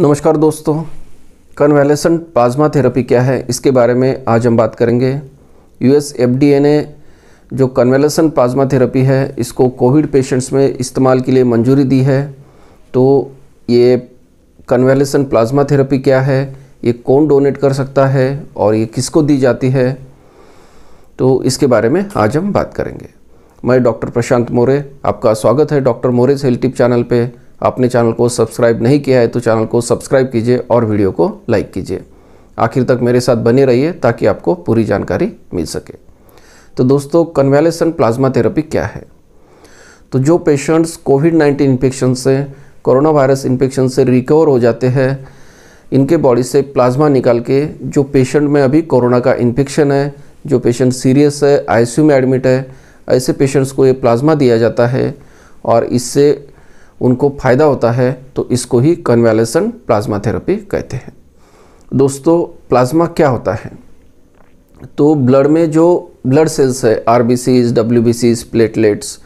नमस्कार दोस्तों convalescent plasma therapy क्या है इसके बारे में आज हम बात करेंगे यूएस एफडीए ने जो कन्वेलेसेंट प्लाज्मा थेरेपी है इसको कोविड पेशेंट्स में इस्तेमाल के लिए मंजूरी दी है तो ये कन्वेलेसेंट प्लाज्मा थेरेपी क्या है ये कौन डोनेट कर सकता है और ये किसको दी जाती है तो इसके बारे में आज हम बात करेंगे मैं डॉक्टर प्रशांत मोरे आपका स्वागत है डॉक्टर मोरे सेल चैनल पर आपने चैनल को सब्सक्राइब नहीं किया है तो चैनल को सब्सक्राइब कीजिए और वीडियो को लाइक कीजिए आखिर तक मेरे साथ बने रहिए ताकि आपको पूरी जानकारी मिल सके तो दोस्तों कन्वेलेसन प्लाज्मा थेरेपी क्या है तो जो पेशेंट्स कोविड नाइन्टीन इन्फेक्शन से कोरोना वायरस इन्फेक्शन से रिकवर हो जाते हैं इनके बॉडी से प्लाज्मा निकाल के जो पेशेंट में अभी कोरोना का इन्फेक्शन है जो पेशेंट सीरियस है आईसीयू में एडमिट है ऐसे पेशेंट्स को ये प्लाज्मा दिया जाता है और इससे उनको फ़ायदा होता है तो इसको ही कन्वेलेसन प्लाज्मा थेरेपी कहते हैं दोस्तों प्लाज्मा क्या होता है तो ब्लड में जो ब्लड सेल्स है R B Cs W B Cs platelets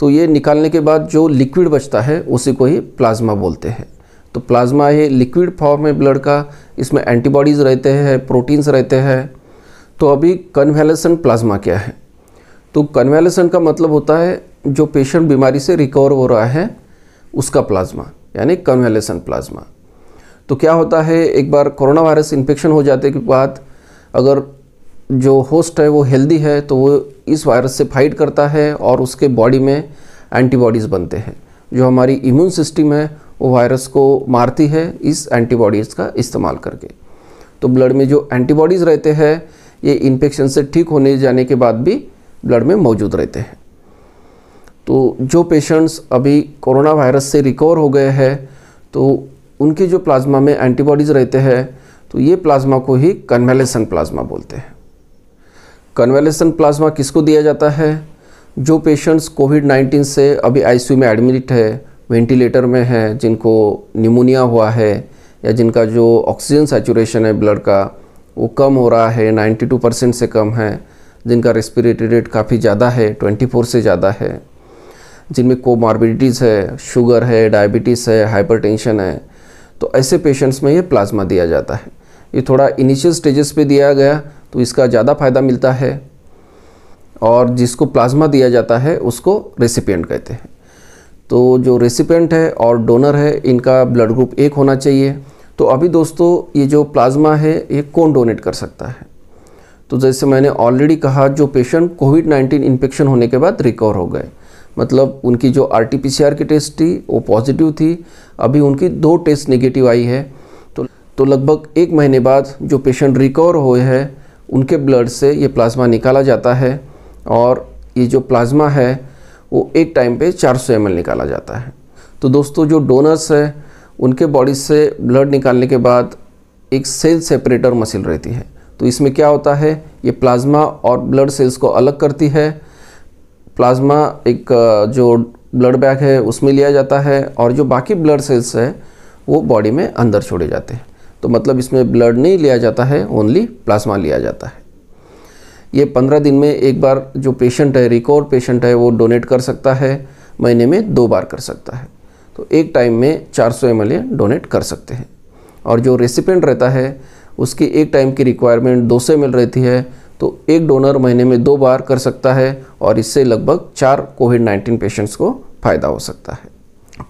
तो ये निकालने के बाद जो लिक्विड बचता है उसी को ही प्लाज्मा बोलते हैं तो प्लाज्मा ये लिक्विड फॉर्म है ब्लड का इसमें एंटीबॉडीज़ रहते हैं प्रोटीन्स रहते हैं तो अभी कन्वेलेसन प्लाज्मा क्या है तो कन्वेलेसन का मतलब होता है जो पेशेंट बीमारी से रिकवर हो रहा है उसका प्लाज्मा यानी कन्वेलेसन प्लाज्मा तो क्या होता है एक बार कोरोना वायरस इन्फेक्शन हो जाते के बाद अगर जो होस्ट है वो हेल्दी है तो वो इस वायरस से फाइट करता है और उसके बॉडी में एंटीबॉडीज़ बनते हैं जो हमारी इम्यून सिस्टम है वो वायरस को मारती है इस एंटीबॉडीज़ का इस्तेमाल करके तो ब्लड में जो एंटीबॉडीज़ रहते हैं ये इन्फेक्शन से ठीक होने जाने के बाद भी ब्लड में मौजूद रहते हैं तो जो पेशेंट्स अभी कोरोना वायरस से रिकवर हो गए हैं तो उनके जो प्लाज्मा में एंटीबॉडीज़ रहते हैं तो ये प्लाज्मा को ही कन्वेलेसन प्लाज्मा बोलते हैं कन्वेलेसन प्लाज्मा किसको दिया जाता है जो पेशेंट्स कोविड 19 से अभी आईसीयू में एडमिट है वेंटिलेटर में है जिनको निमोनिया हुआ है या जिनका जो ऑक्सीजन सेचुरेशन है ब्लड का वो कम हो रहा है 92 परसेंट से कम है जिनका रेस्पिरेटरी रेट काफ़ी ज़्यादा है 24 से ज़्यादा है जिनमें कोमॉर्बिडिटीज़ है शुगर है डायबिटीज़ है हाइपरटेंशन है तो ऐसे पेशेंट्स में ये प्लाज्मा दिया जाता है ये थोड़ा इनिशियल स्टेजेस पे दिया गया तो इसका ज़्यादा फ़ायदा मिलता है और जिसको प्लाज्मा दिया जाता है उसको रेसिपियंट कहते हैं तो जो रेसिपियंट है और डोनर है इनका ब्लड ग्रुप एक होना चाहिए तो अभी दोस्तों ये जो प्लाज्मा है ये कौन डोनेट कर सकता है तो जैसे मैंने ऑलरेडी कहा जो पेशेंट कोविड 19 इन्फेक्शन होने के बाद रिकवर हो गए मतलब उनकी जो आर टी की टेस्ट थी वो पॉजिटिव थी अभी उनकी दो टेस्ट नेगेटिव आई है तो तो लगभग एक महीने बाद जो पेशेंट रिकवर हुए हैं उनके ब्लड से ये प्लाज्मा निकाला जाता है और ये जो प्लाज्मा है वो एक टाइम पे 400 सौ निकाला जाता है तो दोस्तों जो डोनर्स है उनके बॉडी से ब्लड निकालने के बाद एक सेल सेपरेटर मसिल रहती है तो इसमें क्या होता है ये प्लाज्मा और ब्लड सेल्स को अलग करती है प्लाज्मा एक जो ब्लड बैग है उसमें लिया जाता है और जो बाकी ब्लड सेल्स है वो बॉडी में अंदर छोड़े जाते हैं तो मतलब इसमें ब्लड नहीं लिया जाता है ओनली प्लाज्मा लिया जाता है ये पंद्रह दिन में एक बार जो पेशेंट है रिकॉर्ड पेशेंट है वो डोनेट कर सकता है महीने में दो बार कर सकता है तो एक टाइम में 400 सौ डोनेट कर सकते हैं और जो रेसिपेंट रहता है उसकी एक टाइम की रिक्वायरमेंट 200 सौ रहती है तो एक डोनर महीने में दो बार कर सकता है और इससे लगभग चार कोविड नाइन्टीन पेशेंट्स को फ़ायदा हो सकता है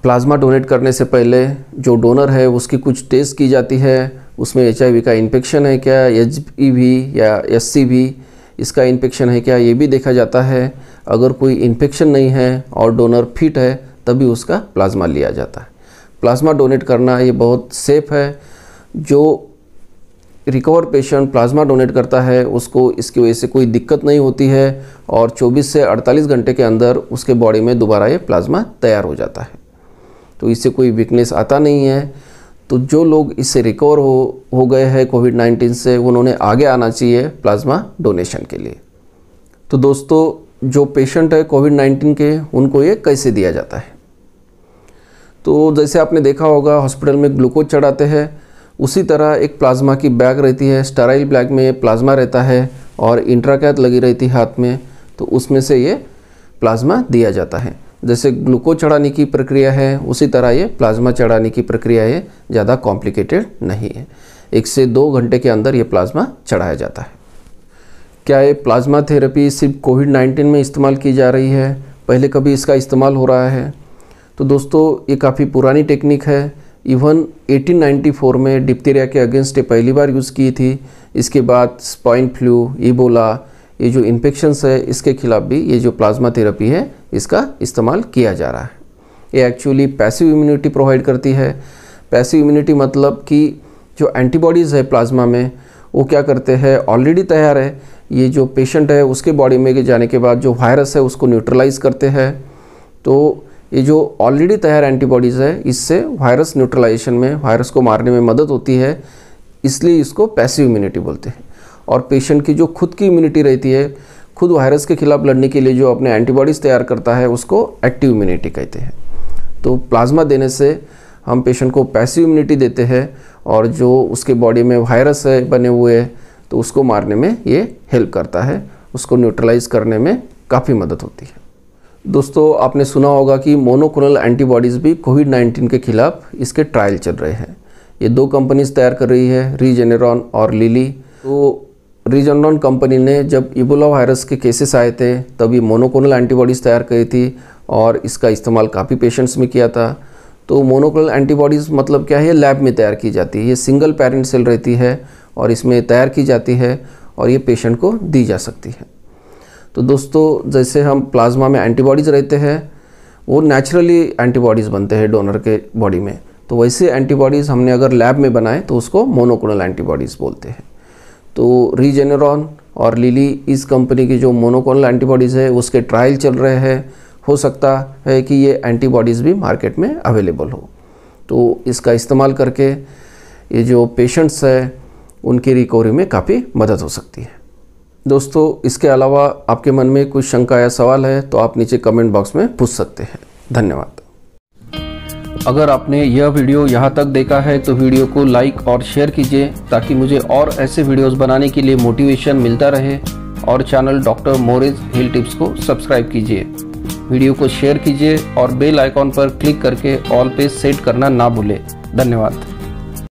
प्लाज्मा डोनेट करने से पहले जो डोनर है उसकी कुछ टेस्ट की जाती है उसमें एच का इन्फेक्शन है क्या एच या एस इसका इन्फेक्शन है क्या ये भी देखा जाता है अगर कोई इन्फेक्शन नहीं है और डोनर फिट है तभी उसका प्लाज्मा लिया जाता है प्लाज्मा डोनेट करना ये बहुत सेफ है जो रिकवर पेशेंट प्लाज्मा डोनेट करता है उसको इसकी वजह से कोई दिक्कत नहीं होती है और 24 से 48 घंटे के अंदर उसके बॉडी में दोबारा ये प्लाज्मा तैयार हो जाता है तो इससे कोई वीकनेस आता नहीं है तो जो लोग इससे रिकवर हो हो गए हैं कोविड 19 से उन्होंने आगे आना चाहिए प्लाज्मा डोनेशन के लिए तो दोस्तों जो पेशेंट है कोविड 19 के उनको ये कैसे दिया जाता है तो जैसे आपने देखा होगा हॉस्पिटल में ग्लूकोज चढ़ाते हैं उसी तरह एक प्लाज्मा की बैग रहती है स्टराइल बैग में प्लाज्मा रहता है और इंट्राकैद लगी रहती है हाथ में तो उसमें से ये प्लाज्मा दिया जाता है जैसे ग्लूकोज चढ़ाने की प्रक्रिया है उसी तरह ये प्लाज्मा चढ़ाने की प्रक्रिया ये ज़्यादा कॉम्प्लिकेटेड नहीं है एक से दो घंटे के अंदर ये प्लाज्मा चढ़ाया जाता है क्या ये प्लाज्मा थेरेपी सिर्फ कोविड 19 में इस्तेमाल की जा रही है पहले कभी इसका इस्तेमाल हो रहा है तो दोस्तों ये काफ़ी पुरानी टेक्निक है इवन 1894 में डिप्टेरिया के अगेंस्ट ये पहली बार यूज़ की थी इसके बाद स्पाइन फ्लू इबोला ये जो इन्फेक्शंस है इसके खिलाफ भी ये जो प्लाज्मा थेरेपी है इसका इस्तेमाल किया जा रहा है ये एक्चुअली पैसिव इम्यूनिटी प्रोवाइड करती है पैसिव इम्यूनिटी मतलब कि जो एंटीबॉडीज़ है प्लाज्मा में वो क्या करते हैं ऑलरेडी तैयार है ये जो पेशेंट है उसके बॉडी में जाने के बाद जो वायरस है उसको न्यूट्रलाइज करते हैं तो ये जो ऑलरेडी तैयार एंटीबॉडीज़ है इससे वायरस न्यूट्रलाइजेशन में वायरस को मारने में मदद होती है इसलिए इसको पैसिव इम्यूनिटी बोलते हैं और पेशेंट की जो खुद की इम्यूनिटी रहती है खुद वायरस के खिलाफ लड़ने के लिए जो अपने एंटीबॉडीज़ तैयार करता है उसको एक्टिव इम्यूनिटी कहते हैं तो प्लाज्मा देने से हम पेशेंट को पैसिव इम्यूनिटी देते हैं और जो उसके बॉडी में वायरस है बने हुए तो उसको मारने में ये हेल्प करता है उसको न्यूट्रलाइज करने में काफ़ी मदद होती है दोस्तों आपने सुना होगा कि मोनोक्लोनल एंटीबॉडीज़ भी कोविड 19 के खिलाफ इसके ट्रायल चल रहे हैं ये दो कंपनीज तैयार कर रही है रीजेनेरॉन और लिली तो रीजेनरॉन कंपनी ने जब इबोला वायरस के केसेस आए थे तभी मोनोक्लोनल एंटीबॉडीज़ तैयार करी थी और इसका इस्तेमाल काफ़ी पेशेंट्स में किया था तो मोनोक्लोनल एंटीबॉडीज़ मतलब क्या है लैब में तैयार की जाती है ये सिंगल पेरेंट सेल रहती है और इसमें तैयार की जाती है और ये पेशेंट को दी जा सकती है तो दोस्तों जैसे हम प्लाज्मा में एंटीबॉडीज़ रहते हैं वो नेचुरली एंटीबॉडीज़ बनते हैं डोनर के बॉडी में तो वैसे एंटीबॉडीज़ हमने अगर लैब में बनाए तो उसको मोनोकोनल एंटीबॉडीज़ बोलते हैं तो रीजेनरॉन और लिली इस कंपनी की जो मोनोकोनल एंटीबॉडीज़ है उसके ट्रायल चल रहे हैं हो सकता है कि ये एंटीबॉडीज़ भी मार्केट में अवेलेबल हो तो इसका इस्तेमाल करके ये जो पेशेंट्स हैं उनकी रिकवरी में काफ़ी मदद हो सकती है दोस्तों इसके अलावा आपके मन में कोई शंका या सवाल है तो आप नीचे कमेंट बॉक्स में पूछ सकते हैं धन्यवाद अगर आपने यह वीडियो यहाँ तक देखा है तो वीडियो को लाइक और शेयर कीजिए ताकि मुझे और ऐसे वीडियोस बनाने के लिए मोटिवेशन मिलता रहे और चैनल डॉक्टर मोरिज हिल टिप्स को सब्सक्राइब कीजिए वीडियो को शेयर कीजिए और बेल आइकॉन पर क्लिक करके ऑल पे सेट करना ना भूलें धन्यवाद